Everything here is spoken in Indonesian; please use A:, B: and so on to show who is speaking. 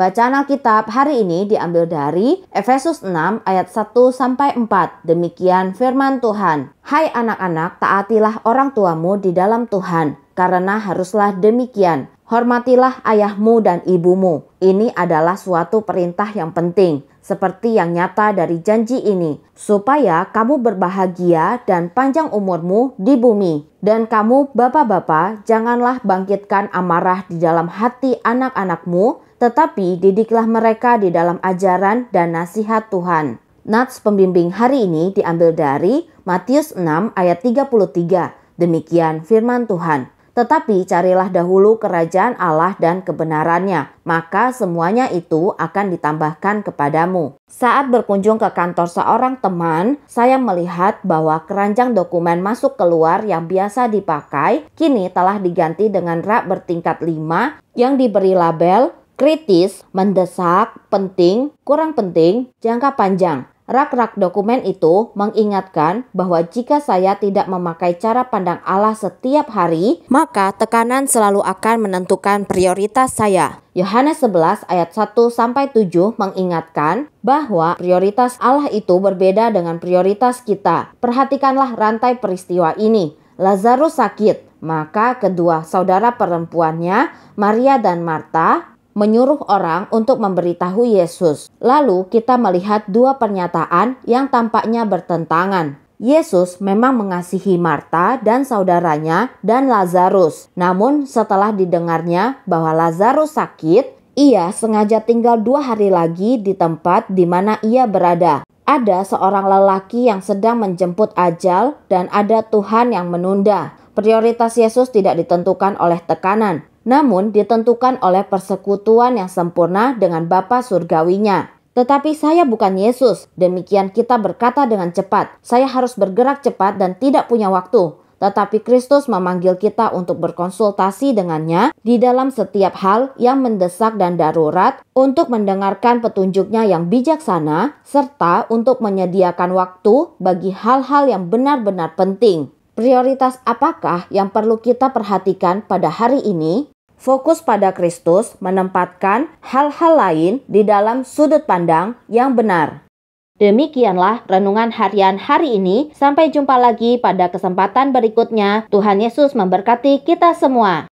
A: Bacaan Alkitab hari ini diambil dari Efesus 6 ayat 1 sampai 4. Demikian firman Tuhan. Hai anak-anak, taatilah orang tuamu di dalam Tuhan, karena haruslah demikian. Hormatilah ayahmu dan ibumu. Ini adalah suatu perintah yang penting, seperti yang nyata dari janji ini, supaya kamu berbahagia dan panjang umurmu di bumi. Dan kamu, bapak-bapak, janganlah bangkitkan amarah di dalam hati anak-anakmu tetapi didiklah mereka di dalam ajaran dan nasihat Tuhan. Nats pembimbing hari ini diambil dari Matius 6 ayat 33. Demikian firman Tuhan. Tetapi carilah dahulu kerajaan Allah dan kebenarannya, maka semuanya itu akan ditambahkan kepadamu. Saat berkunjung ke kantor seorang teman, saya melihat bahwa keranjang dokumen masuk keluar yang biasa dipakai kini telah diganti dengan rak bertingkat 5 yang diberi label kritis, mendesak, penting, kurang penting, jangka panjang. Rak-rak dokumen itu mengingatkan bahwa jika saya tidak memakai cara pandang Allah setiap hari, maka tekanan selalu akan menentukan prioritas saya. Yohanes 11 ayat 1 sampai 7 mengingatkan bahwa prioritas Allah itu berbeda dengan prioritas kita. Perhatikanlah rantai peristiwa ini. Lazarus sakit, maka kedua saudara perempuannya, Maria dan Marta, menyuruh orang untuk memberitahu Yesus. Lalu kita melihat dua pernyataan yang tampaknya bertentangan. Yesus memang mengasihi Marta dan saudaranya dan Lazarus. Namun setelah didengarnya bahwa Lazarus sakit, ia sengaja tinggal dua hari lagi di tempat di mana ia berada. Ada seorang lelaki yang sedang menjemput ajal dan ada Tuhan yang menunda. Prioritas Yesus tidak ditentukan oleh tekanan, namun ditentukan oleh persekutuan yang sempurna dengan Bapa surgawinya. Tetapi saya bukan Yesus. Demikian kita berkata dengan cepat, "Saya harus bergerak cepat dan tidak punya waktu." Tetapi Kristus memanggil kita untuk berkonsultasi dengannya di dalam setiap hal yang mendesak dan darurat, untuk mendengarkan petunjuknya yang bijaksana, serta untuk menyediakan waktu bagi hal-hal yang benar-benar penting. Prioritas apakah yang perlu kita perhatikan pada hari ini? Fokus pada Kristus menempatkan hal-hal lain di dalam sudut pandang yang benar. Demikianlah renungan harian hari ini. Sampai jumpa lagi pada kesempatan berikutnya. Tuhan Yesus memberkati kita semua.